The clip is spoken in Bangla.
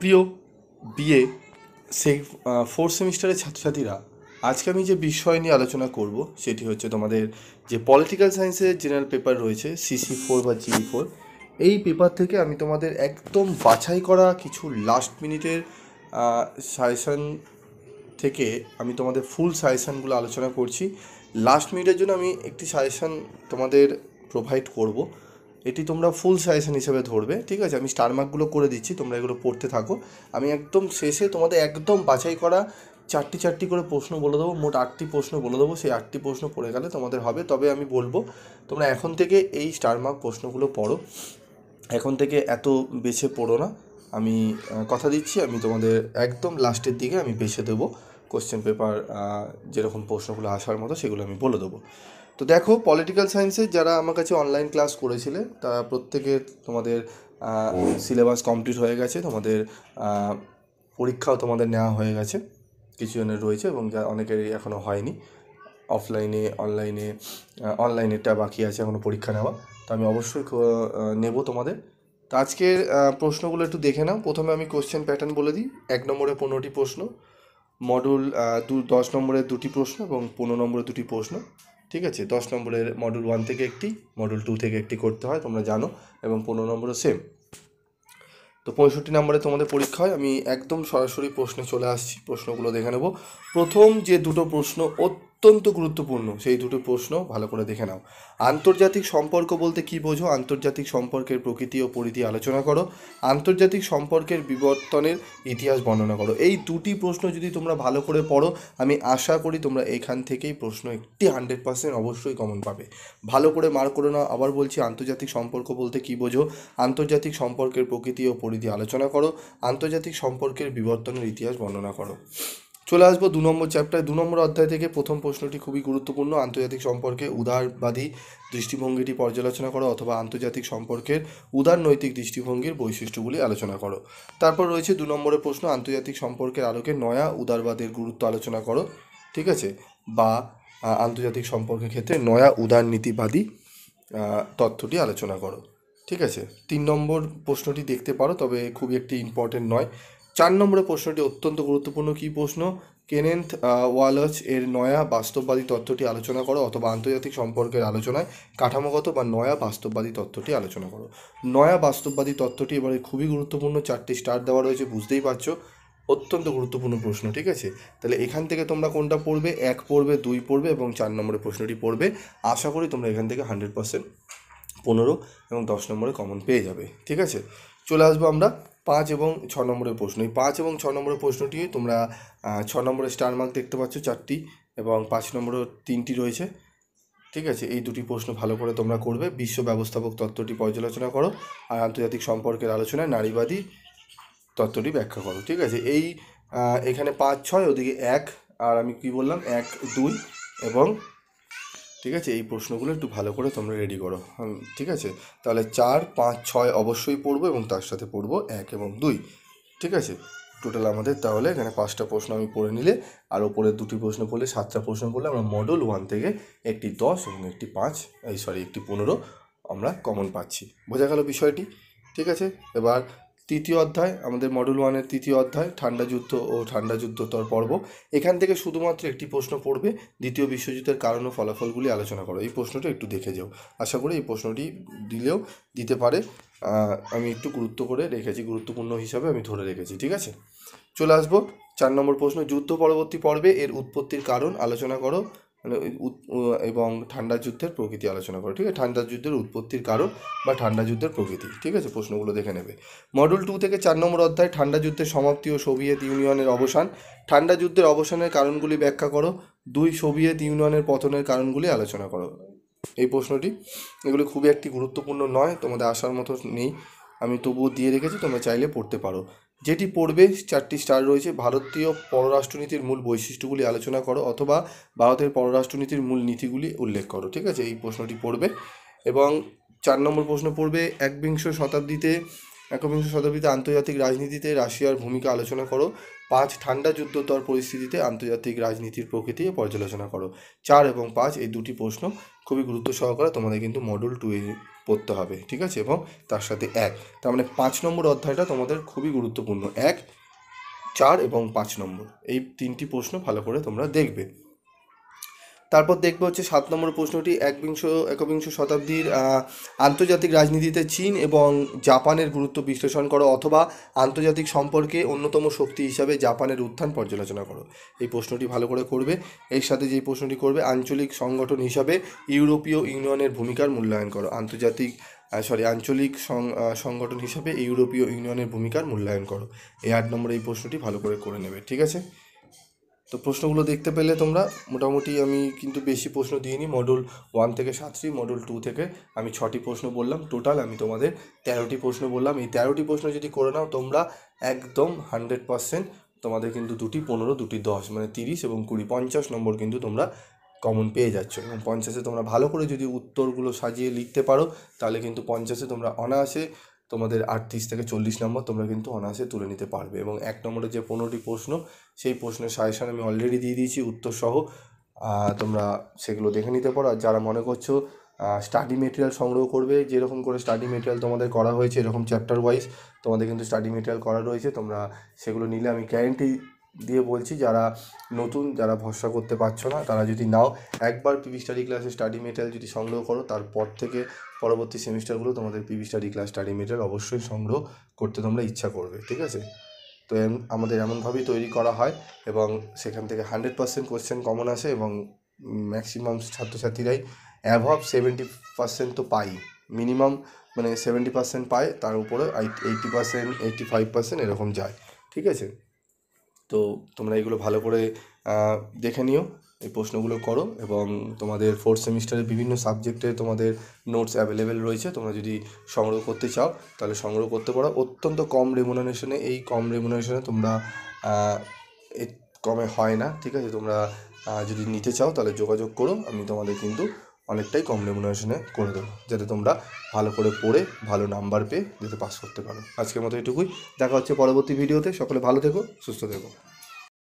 প্রিয় বিএ সে ফোর্থ সেমিস্টারের ছাত্রছাত্রীরা আজকে আমি যে বিষয় নিয়ে আলোচনা করব সেটি হচ্ছে তোমাদের যে পলিটিক্যাল সায়েন্সের জেনারেল পেপার রয়েছে সিসি ফোর বা জি ফোর e এই পেপার থেকে আমি তোমাদের একদম বাছাই করা কিছু লাস্ট মিনিটের সাজেশান থেকে আমি তোমাদের ফুল সাজেশানগুলো আলোচনা করছি লাস্ট মিনিটের জন্য আমি একটি সাজেশান তোমাদের প্রোভাইড করব এটি তোমরা ফুল সাজেশন হিসেবে ধরবে ঠিক আছে আমি স্টার মার্কগুলো করে দিচ্ছি তোমরা এগুলো পড়তে থাকো আমি একদম শেষে তোমাদের একদম বাছাই করা চারটি চারটি করে প্রশ্ন বলে দেবো মোট আটটি প্রশ্ন বলে দেবো সেই আটটি প্রশ্ন পড়ে গেলে তোমাদের হবে তবে আমি বলবো তোমরা এখন থেকে এই স্টার মার্ক প্রশ্নগুলো পড়ো এখন থেকে এত বেছে পড়ো না আমি কথা দিচ্ছি আমি তোমাদের একদম লাস্টের দিকে আমি বেছে দেবো কোশ্চেন পেপার যেরকম প্রশ্নগুলো আসার মতো সেগুলো আমি বলে দেবো তো দেখো পলিটিক্যাল সায়েন্সে যারা আমার কাছে অনলাইন ক্লাস করেছিলে তারা প্রত্যেকে তোমাদের সিলেবাস কমপ্লিট হয়ে গেছে তোমাদের পরীক্ষাও তোমাদের নেওয়া হয়ে গেছে কিছু জনের রয়েছে এবং যা অনেকেরই এখনও হয়নি অফলাইনে অনলাইনে অনলাইনেরটা বাকি আছে এখনও পরীক্ষা নেওয়া তো আমি অবশ্যই নেব তোমাদের তো আজকের প্রশ্নগুলো একটু দেখে নাও প্রথমে আমি কোশ্চেন প্যাটার্ন বলে দিই এক নম্বরে পনেরোটি প্রশ্ন মডুল দু দশ নম্বরে দুটি প্রশ্ন এবং পনেরো নম্বরে দুটি প্রশ্ন ঠিক আছে দশ নম্বরের মডুল ওয়ান থেকে একটি মডুল টু থেকে একটি করতে হয় তোমরা জানো এবং পনেরো নম্বরও সেম তো পঁয়ষট্টি নম্বরে তোমাদের পরীক্ষা হয় আমি একদম সরাসরি প্রশ্নে চলে আসছি প্রশ্নগুলো দেখে নেব প্রথম যে দুটো প্রশ্ন অত্যন্ত গুরুত্বপূর্ণ সেই দুটো প্রশ্ন ভালো করে দেখে নাও আন্তর্জাতিক সম্পর্ক বলতে কি বোঝো আন্তর্জাতিক সম্পর্কের প্রকৃতি ও পরিধি আলোচনা করো আন্তর্জাতিক সম্পর্কের বিবর্তনের ইতিহাস বর্ণনা করো এই দুটি প্রশ্ন যদি তোমরা ভালো করে পড়ো আমি আশা করি তোমরা এখান থেকেই প্রশ্ন একটি হান্ড্রেড পার্সেন্ট অবশ্যই কমন পাবে ভালো করে মার করে নাও আবার বলছি আন্তর্জাতিক সম্পর্ক বলতে কি বোঝো আন্তর্জাতিক সম্পর্কের প্রকৃতি ও পরিধি আলোচনা করো আন্তর্জাতিক সম্পর্কের বিবর্তনের ইতিহাস বর্ণনা করো চলে আসবো দু নম্বর চ্যাপ্টার দু নম্বর অধ্যায় থেকে প্রথম প্রশ্নটি খুবই গুরুত্বপূর্ণ আন্তর্জাতিক সম্পর্কে উদারবাদী দৃষ্টিভঙ্গিটি পর্যালোচনা করো অথবা আন্তর্জাতিক সম্পর্কের উদার নৈতিক দৃষ্টিভঙ্গির বৈশিষ্ট্যগুলি আলোচনা করো তারপর রয়েছে দু নম্বরের প্রশ্ন আন্তর্জাতিক সম্পর্কের আলোকে নয়া উদারবাদের গুরুত্ব আলোচনা করো ঠিক আছে বা আন্তর্জাতিক সম্পর্কের ক্ষেত্রে নয়া উদারনীতিবাদী তথ্যটি আলোচনা করো ঠিক আছে তিন নম্বর প্রশ্নটি দেখতে পারো তবে খুব একটি ইম্পর্টেন্ট নয় চার নম্বরের প্রশ্নটি অত্যন্ত গুরুত্বপূর্ণ কী প্রশ্ন কেনেন্থ ওয়ালচ এর নয়া বাস্তববাদী তত্ত্বটি আলোচনা করো অথবা আন্তর্জাতিক সম্পর্কের আলোচনায় কাঠামোগত বা নয়া বাস্তববাদী তত্ত্বটি আলোচনা করো নয়া বাস্তববাদী তত্ত্বটি এবারে খুবই গুরুত্বপূর্ণ চারটি স্টার দেওয়া রয়েছে বুঝতেই পারছো অত্যন্ত গুরুত্বপূর্ণ প্রশ্ন ঠিক আছে তাহলে এখান থেকে তোমরা কোনটা পড়বে এক পড়বে দুই পড়বে এবং চার নম্বরের প্রশ্নটি পড়বে আশা করি তোমরা এখান থেকে হান্ড্রেড পার্সেন্ট পনেরো এবং দশ নম্বরে কমন পেয়ে যাবে ঠিক আছে চলে আসবো আমরা পাঁচ এবং ছ নম্বরের প্রশ্ন এই পাঁচ এবং ছ নম্বরের প্রশ্নটি তোমরা ছ নম্বরের স্টার মার্ক দেখতে পাচ্ছ চারটি এবং পাঁচ নম্বরের তিনটি রয়েছে ঠিক আছে এই দুটি প্রশ্ন ভালো করে তোমরা করবে বিশ্ব ব্যবস্থাপক তত্ত্বটি পর্যালোচনা করো আর আন্তর্জাতিক সম্পর্কের আলোচনায় নারীবাদী তত্ত্বটি ব্যাখ্যা করো ঠিক আছে এই এখানে পাঁচ ছয় ওদিকে এক আর আমি কি বললাম এক দুই এবং ঠিক আছে এই প্রশ্নগুলো একটু ভালো করে তোমরা রেডি করো ঠিক আছে তাহলে চার পাঁচ ছয় অবশ্যই পড়বো এবং তার সাথে পড়বো এক এবং দুই ঠিক আছে টোটাল আমাদের তাহলে এখানে পাঁচটা প্রশ্ন আমি পড়ে নিলে আর ওপরে দুটি প্রশ্ন পড়লে সাতটা প্রশ্ন পড়লে আমরা মডেল ওয়ান থেকে একটি দশ এবং একটি পাঁচ এই সরি একটি পনেরো আমরা কমন পাচ্ছি বোঝা গেল বিষয়টি ঠিক আছে এবার তৃতীয় অধ্যায় আমাদের মডেল ওয়ানের তৃতীয় অধ্যায় ঠান্ডা যুদ্ধ ও ঠান্ডা যুদ্ধতর পর্ব এখান থেকে শুধুমাত্র একটি প্রশ্ন পড়বে দ্বিতীয় বিশ্বযুদ্ধের কারণ ও ফলাফলগুলি আলোচনা করো এই প্রশ্নটা একটু দেখে যাও আশা করি এই প্রশ্নটি দিলেও দিতে পারে আমি একটু গুরুত্ব করে রেখেছি গুরুত্বপূর্ণ হিসাবে আমি ধরে রেখেছি ঠিক আছে চলে আসবো চার নম্বর প্রশ্ন যুদ্ধ পরবর্তী পর্বে এর উৎপত্তির কারণ আলোচনা করো মানে এবং ঠান্ডা যুদ্ধের প্রকৃতি আলোচনা করো ঠিক আছে ঠান্ডা যুদ্ধের উৎপত্তির কারণ বা ঠান্ডা যুদ্ধের প্রকৃতি ঠিক আছে প্রশ্নগুলো দেখে নেবে মডেল টু থেকে চার নম্বর অধ্যায় ঠান্ডা যুদ্ধের সমাপ্তি ও সোভিয়েত ইউনিয়নের অবসান ঠান্ডা যুদ্ধের অবসানের কারণগুলি ব্যাখ্যা করো দুই সোভিয়েত ইউনিয়নের পতনের কারণগুলি আলোচনা করো এই প্রশ্নটি এগুলো খুবই একটি গুরুত্বপূর্ণ নয় তোমাদের আসার মতো নেই আমি তবুও দিয়ে রেখেছি তোমরা চাইলে পড়তে পারো যেটি পড়বে চারটি স্টার রয়েছে ভারতীয় পররাষ্ট্রনীতির মূল বৈশিষ্ট্যগুলি আলোচনা করো অথবা ভারতের পররাষ্ট্রনীতির মূল নীতিগুলি উল্লেখ করো ঠিক আছে এই প্রশ্নটি পড়বে এবং চার নম্বর প্রশ্ন পড়বে একবিংশ শতাব্দীতে একবিংশ শতাব্দীতে আন্তর্জাতিক রাজনীতিতে রাশিয়ার ভূমিকা আলোচনা করো পাঁচ ঠান্ডা যুদ্ধতর পরিস্থিতিতে আন্তর্জাতিক রাজনীতির প্রকৃতি পর্যালোচনা করো চার এবং পাঁচ এই দুটি প্রশ্ন খুবই গুরুত্ব সহকারে তোমাদের কিন্তু মডেল টু এ পড়তে হবে ঠিক আছে এবং তার সাথে এক তার মানে পাঁচ নম্বর অধ্যায়টা তোমাদের খুবই গুরুত্বপূর্ণ এক চার এবং পাঁচ নম্বর এই তিনটি প্রশ্ন ভালো করে তোমরা দেখবে তারপর দেখবো হচ্ছে সাত নম্বর প্রশ্নটি একবিংশ একবিংশ শতাব্দীর আন্তর্জাতিক রাজনীতিতে চীন এবং জাপানের গুরুত্ব বিশ্লেষণ করো অথবা আন্তর্জাতিক সম্পর্কে অন্যতম শক্তি হিসাবে জাপানের উত্থান পর্যালোচনা করো এই প্রশ্নটি ভালো করে করবে এর সাথে যে প্রশ্নটি করবে আঞ্চলিক সংগঠন হিসাবে ইউরোপীয় ইউনিয়নের ভূমিকার মূল্যায়ন করো আন্তর্জাতিক সরি আঞ্চলিক সংগঠন হিসাবে ইউরোপীয় ইউনিয়নের ভূমিকার মূল্যায়ন করো এই আট নম্বরে এই প্রশ্নটি ভালো করে করে নেবে ঠিক আছে তো প্রশ্নগুলো দেখতে পেলে তোমরা মোটামুটি আমি কিন্তু বেশি প্রশ্ন দিইনি মডুল ওয়ান থেকে সাতটি মডুল টু থেকে আমি ছটি প্রশ্ন বললাম টোটাল আমি তোমাদের তেরোটি প্রশ্ন বললাম এই তেরোটি প্রশ্ন যদি করে নাও তোমরা একদম হান্ড্রেড পারসেন্ট তোমাদের কিন্তু দুটি পনেরো দুটি দশ মানে তিরিশ এবং কুড়ি পঞ্চাশ নম্বর কিন্তু তোমরা কমন পেয়ে যাচ্ছ এবং পঞ্চাশে তোমরা ভালো করে যদি উত্তরগুলো সাজিয়ে লিখতে পারো তাহলে কিন্তু পঞ্চাশে তোমরা অনায়াসে তোমাদের আটত্রিশ থেকে চল্লিশ নম্বর তোমরা কিন্তু অনায়াসে তুলে নিতে পারবে এবং এক নম্বরে যে পনেরোটি প্রশ্ন সেই প্রশ্নের সাজেশান আমি অলরেডি দিয়ে দিয়েছি উত্তরসহ তোমরা সেগুলো দেখে নিতে পারো আর যারা মনে করছো স্টাডি মেটেরিয়াল সংগ্রহ করবে যেরকম করে স্টাডি মেটেরিয়াল তোমাদের করা হয়েছে এরকম চ্যাপ্টার ওয়াইজ তোমাদের কিন্তু স্টাডি মেটেরিয়াল করা রয়েছে তোমরা সেগুলো নিলে আমি গ্যারেন্টি দিয়ে বলছি যারা নতুন যারা ভরসা করতে পারছো না তারা যদি নাও একবার পিভি স্টাডি ক্লাসে স্টাডি মেটেরিয়াল যদি সংগ্রহ করো তারপর থেকে পরবর্তী সেমিস্টারগুলো তোমাদের PV study class study material অবশ্যই সংগ্রহ করতে তোমরা ইচ্ছা করবে ঠিক আছে তো আমাদের এমনভাবেই তৈরি করা হয় এবং সেখান থেকে হান্ড্রেড পার্সেন্ট কোয়েশ্চেন কমন আসে এবং ম্যাক্সিমাম ছাত্রছাত্রীরাই অ্যাভাব সেভেন্টি পার্সেন্ট তো পাই মিনিমাম মানে সেভেন্টি পার্সেন্ট পায় তার উপরে eighty percent eighty five percent এরকম যায় ঠিক আছে তো তোমরা এগুলো ভালো করে দেখে নিও এই প্রশ্নগুলো করো এবং তোমাদের ফোর্থ সেমিস্টারের বিভিন্ন সাবজেক্টে তোমাদের নোটস অ্যাভেলেবেল রয়েছে তোমরা যদি সংগ্রহ করতে চাও তাহলে সংগ্রহ করতে পারো অত্যন্ত কম রেমুনারেশনে এই কম রেমুনারেশনে তোমরা কমে হয় না ঠিক আছে তোমরা যদি নিতে চাও তাহলে যোগাযোগ করো আমি তোমাদের কিন্তু অনেকটাই কম রেমুনারেশনে করে দেবো যাতে তোমরা ভালো করে পড়ে ভালো নাম্বার পেয়ে যাতে পাস করতে পারো আজকের মতো এটুকুই দেখা হচ্ছে পরবর্তী ভিডিওতে সকলে ভালো থেকো সুস্থ থেকো